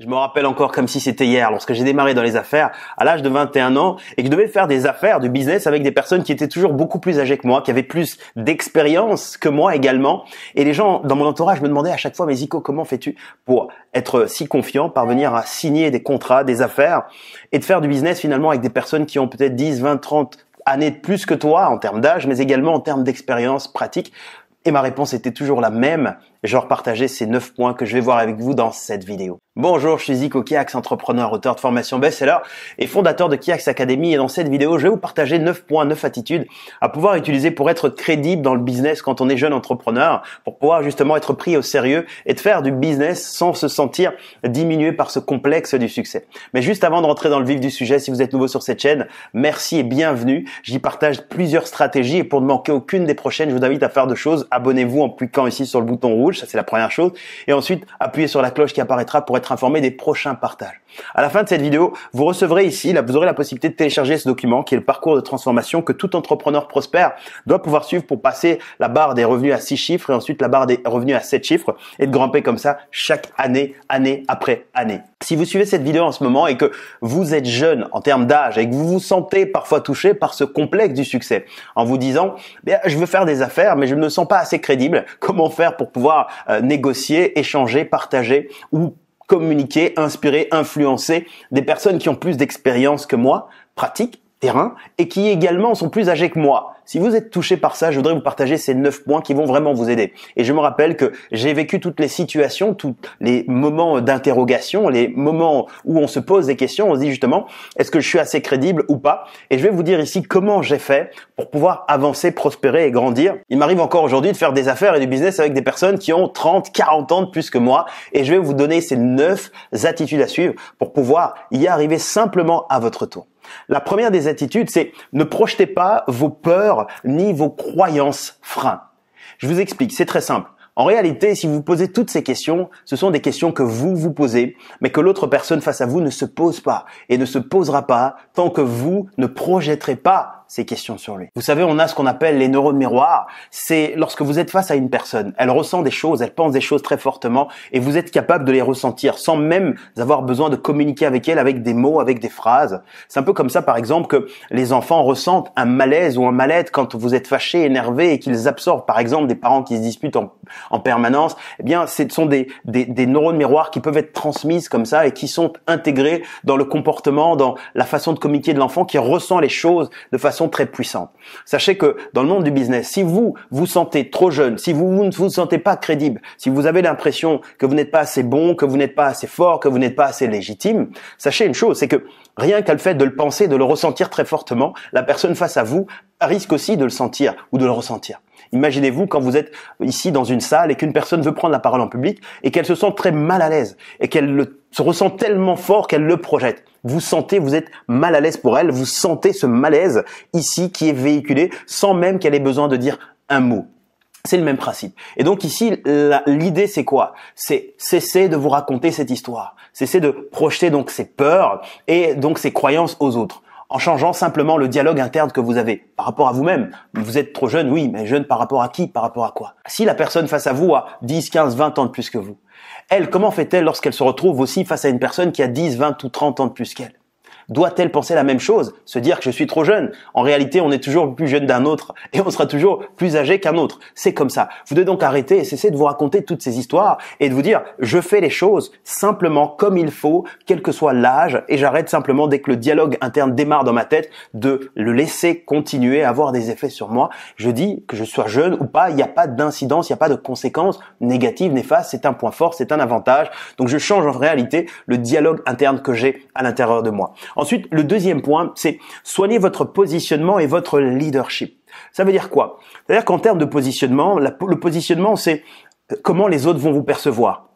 Je me rappelle encore comme si c'était hier, lorsque j'ai démarré dans les affaires à l'âge de 21 ans et que je devais faire des affaires, du business avec des personnes qui étaient toujours beaucoup plus âgées que moi, qui avaient plus d'expérience que moi également. Et les gens dans mon entourage me demandaient à chaque fois, mais Zico, comment fais-tu pour être si confiant, parvenir à signer des contrats, des affaires et de faire du business finalement avec des personnes qui ont peut-être 10, 20, 30 années de plus que toi en termes d'âge, mais également en termes d'expérience pratique. Et ma réponse était toujours la même, je vais repartager ces 9 points que je vais voir avec vous dans cette vidéo. Bonjour, je suis Zico Kiax, entrepreneur, auteur de formation best-seller et fondateur de Kiax Academy et dans cette vidéo, je vais vous partager 9 points, 9 attitudes à pouvoir utiliser pour être crédible dans le business quand on est jeune entrepreneur, pour pouvoir justement être pris au sérieux et de faire du business sans se sentir diminué par ce complexe du succès. Mais juste avant de rentrer dans le vif du sujet, si vous êtes nouveau sur cette chaîne, merci et bienvenue. J'y partage plusieurs stratégies et pour ne manquer aucune des prochaines, je vous invite à faire deux choses. Abonnez-vous en cliquant ici sur le bouton rouge ça c'est la première chose. Et ensuite, appuyez sur la cloche qui apparaîtra pour être informé des prochains partages. À la fin de cette vidéo, vous recevrez ici, là, vous aurez la possibilité de télécharger ce document qui est le parcours de transformation que tout entrepreneur prospère doit pouvoir suivre pour passer la barre des revenus à 6 chiffres et ensuite la barre des revenus à 7 chiffres et de grimper comme ça chaque année, année après année. Si vous suivez cette vidéo en ce moment et que vous êtes jeune en termes d'âge et que vous vous sentez parfois touché par ce complexe du succès en vous disant, je veux faire des affaires mais je ne me sens pas assez crédible, comment faire pour pouvoir euh, négocier, échanger, partager ou communiquer, inspirer, influencer des personnes qui ont plus d'expérience que moi, pratique terrain et qui également sont plus âgés que moi. Si vous êtes touché par ça, je voudrais vous partager ces neuf points qui vont vraiment vous aider. Et je me rappelle que j'ai vécu toutes les situations, tous les moments d'interrogation, les moments où on se pose des questions, on se dit justement, est-ce que je suis assez crédible ou pas Et je vais vous dire ici comment j'ai fait pour pouvoir avancer, prospérer et grandir. Il m'arrive encore aujourd'hui de faire des affaires et du business avec des personnes qui ont 30, 40 ans de plus que moi et je vais vous donner ces neuf attitudes à suivre pour pouvoir y arriver simplement à votre tour. La première des attitudes, c'est ne projetez pas vos peurs ni vos croyances freins. Je vous explique, c'est très simple. En réalité, si vous posez toutes ces questions, ce sont des questions que vous vous posez, mais que l'autre personne face à vous ne se pose pas et ne se posera pas tant que vous ne projetterez pas ces questions sur lui. Vous savez, on a ce qu'on appelle les neurones miroirs. C'est lorsque vous êtes face à une personne, elle ressent des choses, elle pense des choses très fortement et vous êtes capable de les ressentir sans même avoir besoin de communiquer avec elle avec des mots, avec des phrases. C'est un peu comme ça, par exemple, que les enfants ressentent un malaise ou un mal-être quand vous êtes fâché, énervé et qu'ils absorbent, par exemple, des parents qui se disputent en, permanence. Eh bien, ce sont des, des, des neurones miroirs qui peuvent être transmises comme ça et qui sont intégrés dans le comportement, dans la façon de communiquer de l'enfant qui ressent les choses de façon très puissante. Sachez que dans le monde du business, si vous vous sentez trop jeune, si vous, vous ne vous sentez pas crédible, si vous avez l'impression que vous n'êtes pas assez bon, que vous n'êtes pas assez fort, que vous n'êtes pas assez légitime, sachez une chose, c'est que rien qu'à le fait de le penser, de le ressentir très fortement, la personne face à vous risque aussi de le sentir ou de le ressentir. Imaginez-vous quand vous êtes ici dans une salle et qu'une personne veut prendre la parole en public et qu'elle se sent très mal à l'aise et qu'elle se ressent tellement fort qu'elle le projette. Vous sentez, vous êtes mal à l'aise pour elle, vous sentez ce malaise ici qui est véhiculé sans même qu'elle ait besoin de dire un mot. C'est le même principe. Et donc ici, l'idée c'est quoi C'est cesser de vous raconter cette histoire, cesser de projeter donc ses peurs et donc ses croyances aux autres en changeant simplement le dialogue interne que vous avez par rapport à vous-même. Vous êtes trop jeune, oui, mais jeune par rapport à qui, par rapport à quoi Si la personne face à vous a 10, 15, 20 ans de plus que vous, elle, comment fait-elle lorsqu'elle se retrouve aussi face à une personne qui a 10, 20 ou 30 ans de plus qu'elle doit-elle penser la même chose Se dire que je suis trop jeune En réalité, on est toujours plus jeune d'un autre et on sera toujours plus âgé qu'un autre. C'est comme ça. Vous devez donc arrêter et cesser de vous raconter toutes ces histoires et de vous dire je fais les choses simplement comme il faut, quel que soit l'âge, et j'arrête simplement dès que le dialogue interne démarre dans ma tête de le laisser continuer à avoir des effets sur moi. Je dis que je sois jeune ou pas, il n'y a pas d'incidence, il n'y a pas de conséquences négatives, néfastes, c'est un point fort, c'est un avantage. Donc je change en réalité le dialogue interne que j'ai à l'intérieur de moi. Ensuite, le deuxième point, c'est soigner votre positionnement et votre leadership. Ça veut dire quoi C'est-à-dire qu'en termes de positionnement, le positionnement, c'est euh, comment les autres vont vous percevoir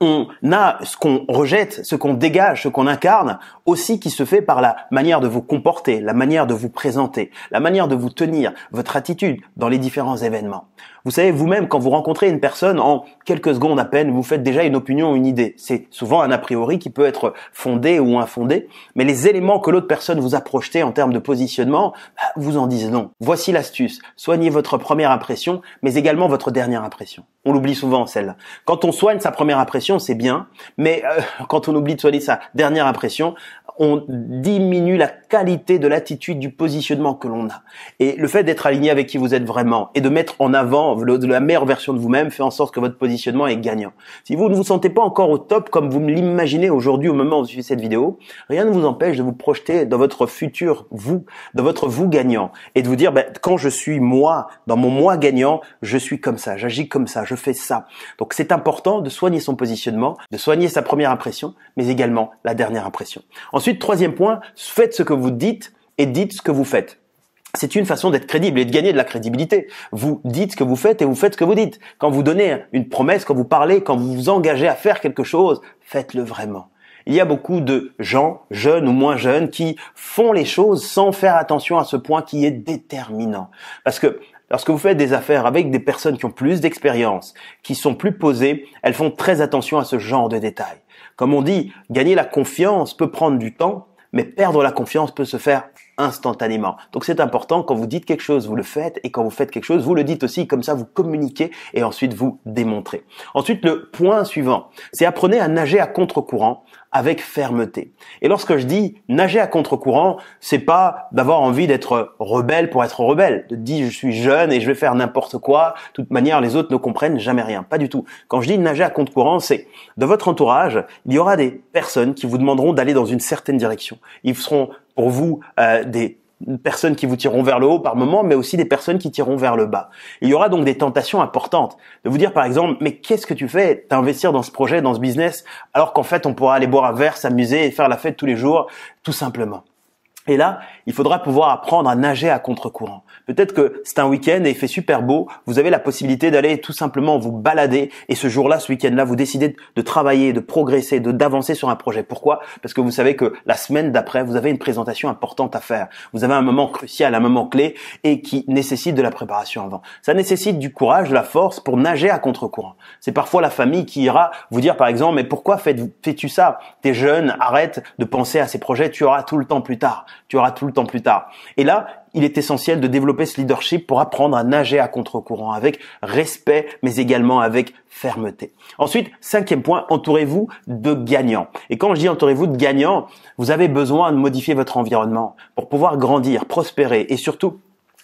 on a ce qu'on rejette, ce qu'on dégage, ce qu'on incarne, aussi qui se fait par la manière de vous comporter, la manière de vous présenter, la manière de vous tenir, votre attitude dans les différents événements. Vous savez, vous-même, quand vous rencontrez une personne, en quelques secondes à peine, vous faites déjà une opinion, une idée. C'est souvent un a priori qui peut être fondé ou infondé, mais les éléments que l'autre personne vous a projetés en termes de positionnement bah, vous en disent non. Voici l'astuce. Soignez votre première impression, mais également votre dernière impression. On l'oublie souvent, celle-là. Quand on soigne sa première impression, c'est bien, mais euh, quand on oublie de soigner sa dernière impression, on diminue la qualité de l'attitude, du positionnement que l'on a. Et le fait d'être aligné avec qui vous êtes vraiment et de mettre en avant la meilleure version de vous-même fait en sorte que votre positionnement est gagnant. Si vous ne vous sentez pas encore au top comme vous l'imaginez aujourd'hui au moment où vous suivez cette vidéo, rien ne vous empêche de vous projeter dans votre futur vous, dans votre vous gagnant et de vous dire, ben, quand je suis moi, dans mon moi gagnant, je suis comme ça, j'agis comme ça, je fais ça. Donc c'est important de soigner son positionnement, de soigner sa première impression, mais également la dernière impression. Ensuite, troisième point, faites ce que vous vous dites et dites ce que vous faites. C'est une façon d'être crédible et de gagner de la crédibilité. Vous dites ce que vous faites et vous faites ce que vous dites. Quand vous donnez une promesse, quand vous parlez, quand vous vous engagez à faire quelque chose, faites-le vraiment. Il y a beaucoup de gens, jeunes ou moins jeunes, qui font les choses sans faire attention à ce point qui est déterminant. Parce que Lorsque vous faites des affaires avec des personnes qui ont plus d'expérience, qui sont plus posées, elles font très attention à ce genre de détails. Comme on dit, gagner la confiance peut prendre du temps, mais perdre la confiance peut se faire instantanément. Donc c'est important, quand vous dites quelque chose, vous le faites, et quand vous faites quelque chose, vous le dites aussi, comme ça vous communiquez et ensuite vous démontrez. Ensuite, le point suivant, c'est apprenez à nager à contre-courant avec fermeté. Et lorsque je dis nager à contre-courant, c'est pas d'avoir envie d'être rebelle pour être rebelle, de dire je suis jeune et je vais faire n'importe quoi, de toute manière les autres ne comprennent jamais rien, pas du tout. Quand je dis nager à contre-courant, c'est de votre entourage, il y aura des personnes qui vous demanderont d'aller dans une certaine direction. Ils seront pour vous euh, des personnes qui vous tireront vers le haut par moment, mais aussi des personnes qui tireront vers le bas. Il y aura donc des tentations importantes de vous dire par exemple, mais qu'est-ce que tu fais T'investir dans ce projet, dans ce business, alors qu'en fait on pourra aller boire un verre, s'amuser et faire la fête tous les jours, tout simplement. Et là, il faudra pouvoir apprendre à nager à contre-courant. Peut-être que c'est un week-end et il fait super beau. Vous avez la possibilité d'aller tout simplement vous balader et ce jour-là, ce week-end-là, vous décidez de travailler, de progresser, de d'avancer sur un projet. Pourquoi Parce que vous savez que la semaine d'après, vous avez une présentation importante à faire. Vous avez un moment crucial, un moment clé et qui nécessite de la préparation avant. Ça nécessite du courage, de la force pour nager à contre-courant. C'est parfois la famille qui ira vous dire par exemple, mais pourquoi fais-tu ça T'es jeune, arrête de penser à ces projets, tu auras tout le temps plus tard. Tu auras tout le temps plus tard. Et là, il est essentiel de développer ce leadership pour apprendre à nager à contre-courant avec respect, mais également avec fermeté. Ensuite, cinquième point, entourez-vous de gagnants. Et quand je dis entourez-vous de gagnants, vous avez besoin de modifier votre environnement pour pouvoir grandir, prospérer et surtout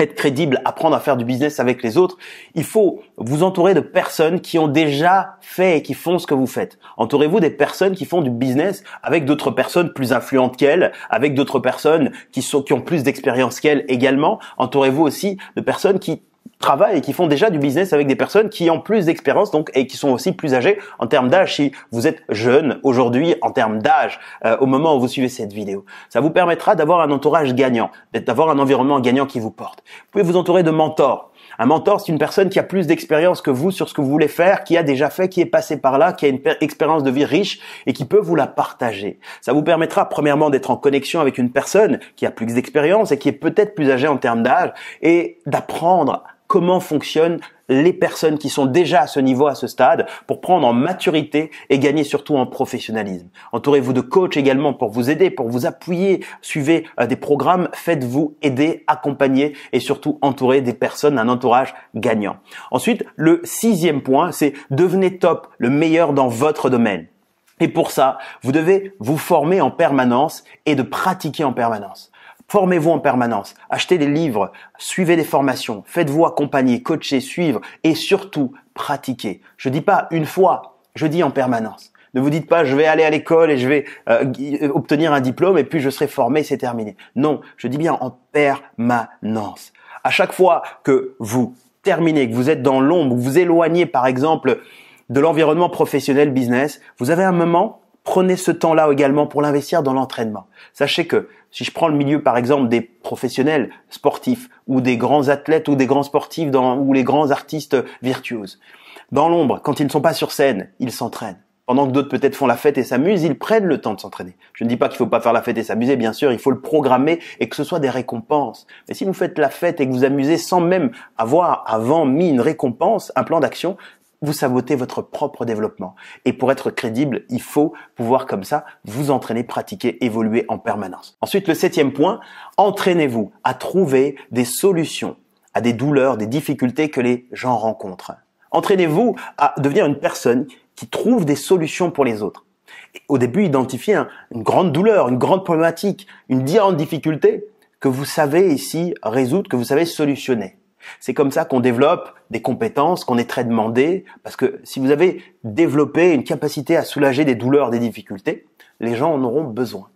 être crédible, apprendre à faire du business avec les autres, il faut vous entourer de personnes qui ont déjà fait et qui font ce que vous faites. Entourez-vous des personnes qui font du business avec d'autres personnes plus influentes qu'elles, avec d'autres personnes qui sont qui ont plus d'expérience qu'elles également. Entourez-vous aussi de personnes qui travaillent et qui font déjà du business avec des personnes qui ont plus d'expérience donc et qui sont aussi plus âgées en termes d'âge si vous êtes jeune aujourd'hui en termes d'âge euh, au moment où vous suivez cette vidéo. Ça vous permettra d'avoir un entourage gagnant, d'avoir un environnement gagnant qui vous porte. Vous pouvez vous entourer de mentors. Un mentor, c'est une personne qui a plus d'expérience que vous sur ce que vous voulez faire, qui a déjà fait, qui est passé par là, qui a une expérience de vie riche et qui peut vous la partager. Ça vous permettra premièrement d'être en connexion avec une personne qui a plus d'expérience et qui est peut-être plus âgée en termes d'âge et d'apprendre comment fonctionnent les personnes qui sont déjà à ce niveau, à ce stade, pour prendre en maturité et gagner surtout en professionnalisme. Entourez-vous de coachs également pour vous aider, pour vous appuyer. Suivez euh, des programmes, faites-vous aider, accompagner et surtout entourez des personnes, un entourage gagnant. Ensuite, le sixième point, c'est devenez top, le meilleur dans votre domaine. Et pour ça, vous devez vous former en permanence et de pratiquer en permanence. Formez-vous en permanence, achetez des livres, suivez des formations, faites-vous accompagner, coacher, suivre et surtout pratiquez. Je ne dis pas une fois, je dis en permanence. Ne vous dites pas je vais aller à l'école et je vais euh, euh, obtenir un diplôme et puis je serai formé, c'est terminé. Non, je dis bien en permanence. À chaque fois que vous terminez, que vous êtes dans l'ombre, vous vous éloignez par exemple de l'environnement professionnel business, vous avez un moment Prenez ce temps-là également pour l'investir dans l'entraînement. Sachez que si je prends le milieu par exemple des professionnels sportifs ou des grands athlètes ou des grands sportifs ou les grands artistes virtuoses, dans l'ombre, quand ils ne sont pas sur scène, ils s'entraînent. Pendant que d'autres peut-être font la fête et s'amusent, ils prennent le temps de s'entraîner. Je ne dis pas qu'il ne faut pas faire la fête et s'amuser, bien sûr, il faut le programmer et que ce soit des récompenses. Mais si vous faites la fête et que vous amusez sans même avoir avant mis une récompense, un plan d'action, vous sabotez votre propre développement. Et pour être crédible, il faut pouvoir comme ça vous entraîner, pratiquer, évoluer en permanence. Ensuite, le septième point, entraînez-vous à trouver des solutions à des douleurs, des difficultés que les gens rencontrent. Entraînez-vous à devenir une personne qui trouve des solutions pour les autres. au début, identifiez une grande douleur, une grande problématique, une grande difficulté que vous savez ici résoudre, que vous savez solutionner. C'est comme ça qu'on développe des compétences, qu'on est très demandé, parce que si vous avez développé une capacité à soulager des douleurs, des difficultés, les gens en auront besoin.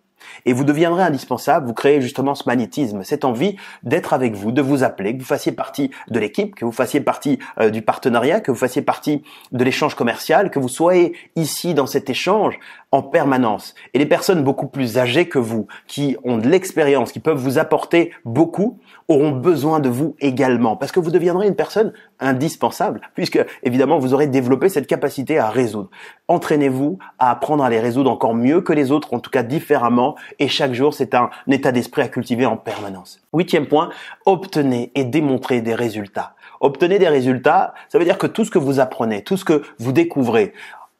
Et vous deviendrez indispensable, vous créez justement ce magnétisme, cette envie d'être avec vous, de vous appeler, que vous fassiez partie de l'équipe, que vous fassiez partie euh, du partenariat, que vous fassiez partie de l'échange commercial, que vous soyez ici dans cet échange en permanence. Et les personnes beaucoup plus âgées que vous, qui ont de l'expérience, qui peuvent vous apporter beaucoup, auront besoin de vous également, parce que vous deviendrez une personne indispensable, puisque évidemment vous aurez développé cette capacité à résoudre. Entraînez-vous à apprendre à les résoudre encore mieux que les autres, en tout cas différemment, et chaque jour c'est un état d'esprit à cultiver en permanence. Huitième point, obtenez et démontrez des résultats. Obtenez des résultats, ça veut dire que tout ce que vous apprenez, tout ce que vous découvrez,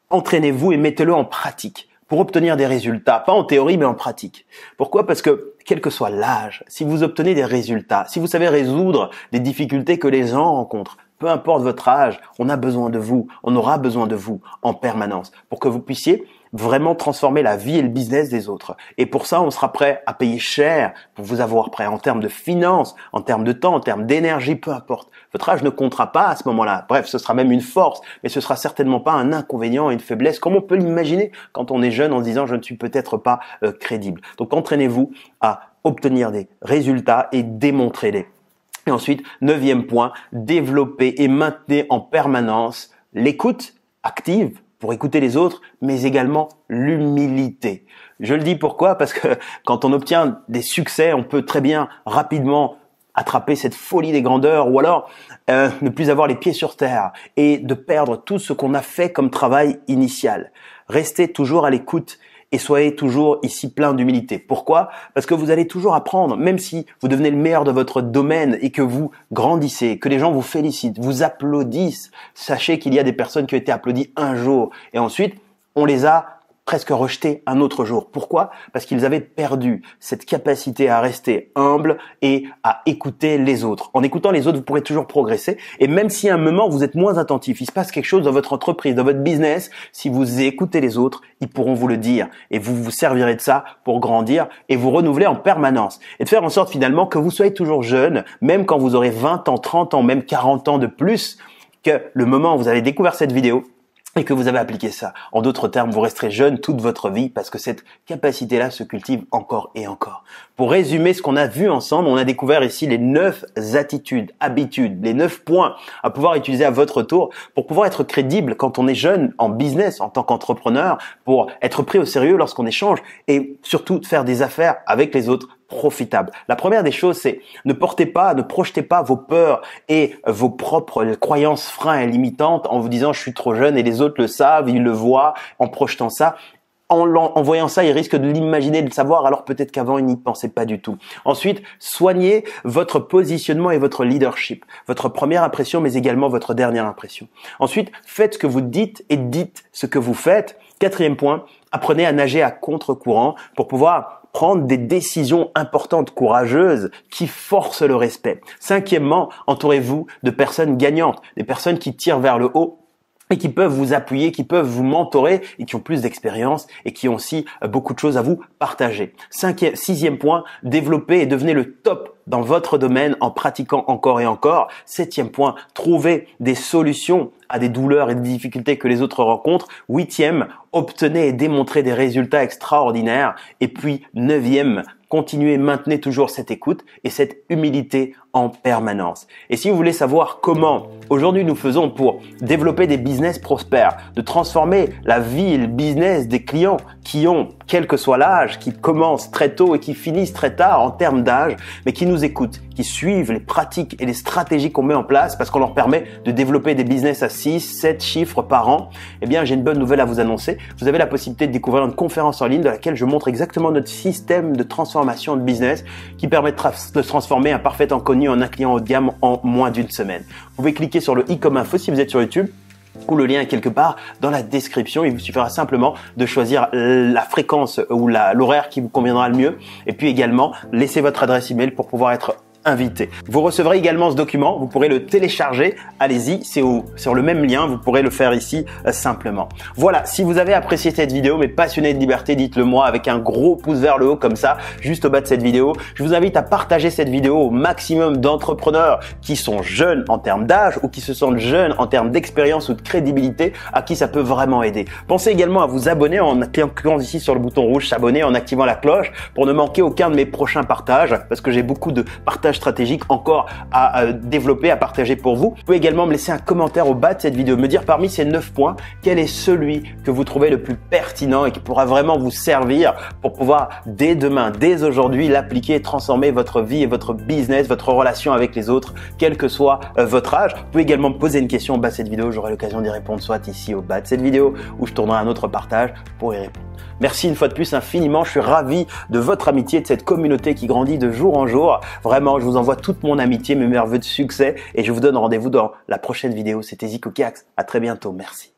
entraînez-vous et mettez-le en pratique pour obtenir des résultats, pas en théorie mais en pratique. Pourquoi Parce que quel que soit l'âge, si vous obtenez des résultats, si vous savez résoudre les difficultés que les gens rencontrent, peu importe votre âge, on a besoin de vous, on aura besoin de vous en permanence pour que vous puissiez vraiment transformer la vie et le business des autres. Et pour ça, on sera prêt à payer cher pour vous avoir prêt en termes de finances, en termes de temps, en termes d'énergie, peu importe. Votre âge ne comptera pas à ce moment-là. Bref, ce sera même une force, mais ce sera certainement pas un inconvénient une faiblesse comme on peut l'imaginer quand on est jeune en se disant je ne suis peut-être pas euh, crédible. Donc entraînez-vous à obtenir des résultats et démontrez-les. Et ensuite, neuvième point, développer et maintenir en permanence l'écoute active pour écouter les autres, mais également l'humilité. Je le dis pourquoi Parce que quand on obtient des succès, on peut très bien rapidement attraper cette folie des grandeurs ou alors euh, ne plus avoir les pieds sur terre et de perdre tout ce qu'on a fait comme travail initial. Restez toujours à l'écoute et soyez toujours ici plein d'humilité. Pourquoi Parce que vous allez toujours apprendre, même si vous devenez le meilleur de votre domaine et que vous grandissez, que les gens vous félicitent, vous applaudissent. Sachez qu'il y a des personnes qui ont été applaudies un jour et ensuite on les a presque rejeté un autre jour. Pourquoi Parce qu'ils avaient perdu cette capacité à rester humble et à écouter les autres. En écoutant les autres, vous pourrez toujours progresser. Et même si à un moment vous êtes moins attentif, il se passe quelque chose dans votre entreprise, dans votre business, si vous écoutez les autres, ils pourront vous le dire. Et vous vous servirez de ça pour grandir et vous renouveler en permanence. Et de faire en sorte finalement que vous soyez toujours jeune, même quand vous aurez 20 ans, 30 ans, même 40 ans de plus, que le moment où vous avez découvert cette vidéo, et que vous avez appliqué ça. En d'autres termes, vous resterez jeune toute votre vie parce que cette capacité-là se cultive encore et encore. Pour résumer ce qu'on a vu ensemble, on a découvert ici les neuf attitudes, habitudes, les neuf points à pouvoir utiliser à votre tour pour pouvoir être crédible quand on est jeune en business, en tant qu'entrepreneur, pour être pris au sérieux lorsqu'on échange et surtout faire des affaires avec les autres profitable. La première des choses, c'est ne portez pas, ne projetez pas vos peurs et vos propres croyances freins et limitantes en vous disant je suis trop jeune et les autres le savent, ils le voient, en projetant ça. En, voyant ça, ils risquent de l'imaginer, de le savoir, alors peut-être qu'avant, ils n'y pensaient pas du tout. Ensuite, soignez votre positionnement et votre leadership, votre première impression, mais également votre dernière impression. Ensuite, faites ce que vous dites et dites ce que vous faites. Quatrième point, apprenez à nager à contre-courant pour pouvoir prendre des décisions importantes, courageuses, qui forcent le respect. Cinquièmement, entourez-vous de personnes gagnantes, des personnes qui tirent vers le haut et qui peuvent vous appuyer, qui peuvent vous mentorer et qui ont plus d'expérience et qui ont aussi euh, beaucoup de choses à vous partager. sixième point, développez et devenez le top dans votre domaine en pratiquant encore et encore. Septième point, trouvez des solutions à des douleurs et des difficultés que les autres rencontrent. Huitième, obtenez et démontrez des résultats extraordinaires. Et puis neuvième, continuez, maintenez toujours cette écoute et cette humilité en permanence. Et si vous voulez savoir comment aujourd'hui nous faisons pour développer des business prospères, de transformer la vie et le business des clients qui ont, quel que soit l'âge, qui commencent très tôt et qui finissent très tard en termes d'âge, mais qui nous écoutent, qui suivent les pratiques et les stratégies qu'on met en place parce qu'on leur permet de développer des business à 7 chiffres par an, eh bien j'ai une bonne nouvelle à vous annoncer. Vous avez la possibilité de découvrir une conférence en ligne dans laquelle je montre exactement notre système de transformation de business qui permettra de transformer un parfait inconnu en un client haut de gamme en moins d'une semaine. Vous pouvez cliquer sur le i comme info si vous êtes sur YouTube ou le lien est quelque part dans la description. Il vous suffira simplement de choisir la fréquence ou l'horaire qui vous conviendra le mieux. Et puis également, laisser votre adresse email pour pouvoir être invité. Vous recevrez également ce document, vous pourrez le télécharger. Allez-y, c'est sur le même lien, vous pourrez le faire ici euh, simplement. Voilà, si vous avez apprécié cette vidéo, mais passionné de liberté, dites-le moi avec un gros pouce vers le haut comme ça, juste au bas de cette vidéo. Je vous invite à partager cette vidéo au maximum d'entrepreneurs qui sont jeunes en termes d'âge ou qui se sentent jeunes en termes d'expérience ou de crédibilité, à qui ça peut vraiment aider. Pensez également à vous abonner en cliquant ici sur le bouton rouge s'abonner, en activant la cloche pour ne manquer aucun de mes prochains partages, parce que j'ai beaucoup de partages stratégique encore à euh, développer, à partager pour vous. Vous pouvez également me laisser un commentaire au bas de cette vidéo, me dire parmi ces 9 points, quel est celui que vous trouvez le plus pertinent et qui pourra vraiment vous servir pour pouvoir dès demain, dès aujourd'hui, l'appliquer et transformer votre vie et votre business, votre relation avec les autres, quel que soit euh, votre âge. Vous pouvez également me poser une question au bas de cette vidéo, j'aurai l'occasion d'y répondre soit ici au bas de cette vidéo ou je tournerai un autre partage pour y répondre. Merci une fois de plus infiniment, je suis ravi de votre amitié, de cette communauté qui grandit de jour en jour. Vraiment, je vous envoie toute mon amitié, mes meilleurs voeux de succès et je vous donne rendez-vous dans la prochaine vidéo. C'était Zico Kiax. À très bientôt. Merci.